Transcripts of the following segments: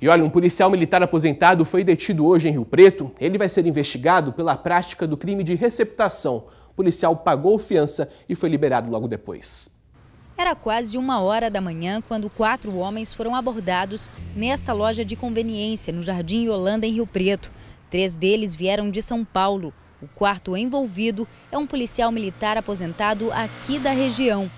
E olha, um policial militar aposentado foi detido hoje em Rio Preto. Ele vai ser investigado pela prática do crime de receptação. O policial pagou fiança e foi liberado logo depois. Era quase uma hora da manhã quando quatro homens foram abordados nesta loja de conveniência no Jardim Yolanda, em Rio Preto. Três deles vieram de São Paulo. O quarto envolvido é um policial militar aposentado aqui da região.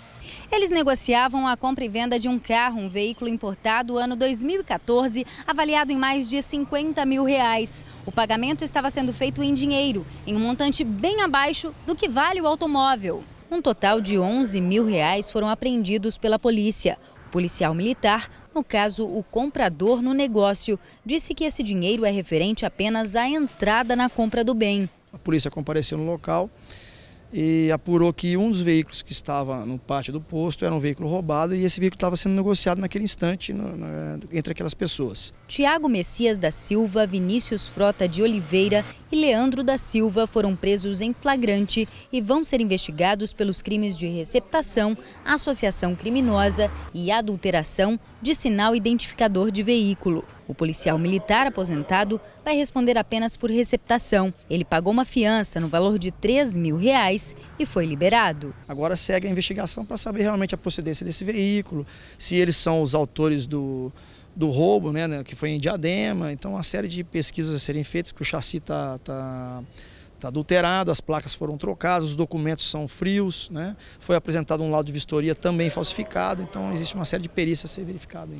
Eles negociavam a compra e venda de um carro, um veículo importado ano 2014, avaliado em mais de 50 mil reais. O pagamento estava sendo feito em dinheiro, em um montante bem abaixo do que vale o automóvel. Um total de 11 mil reais foram apreendidos pela polícia. O policial militar, no caso o comprador no negócio, disse que esse dinheiro é referente apenas à entrada na compra do bem. A polícia compareceu no local e apurou que um dos veículos que estava no pátio do posto era um veículo roubado e esse veículo estava sendo negociado naquele instante no, no, entre aquelas pessoas. Tiago Messias da Silva, Vinícius Frota de Oliveira e Leandro da Silva foram presos em flagrante e vão ser investigados pelos crimes de receptação, associação criminosa e adulteração de sinal identificador de veículo. O policial militar aposentado vai responder apenas por receptação. Ele pagou uma fiança no valor de 3 mil reais e foi liberado. Agora segue a investigação para saber realmente a procedência desse veículo, se eles são os autores do, do roubo, né, né, que foi em Diadema. Então, uma série de pesquisas a serem feitas, que o chassi está tá, tá adulterado, as placas foram trocadas, os documentos são frios, né? foi apresentado um laudo de vistoria também falsificado, então existe uma série de perícias a ser verificada.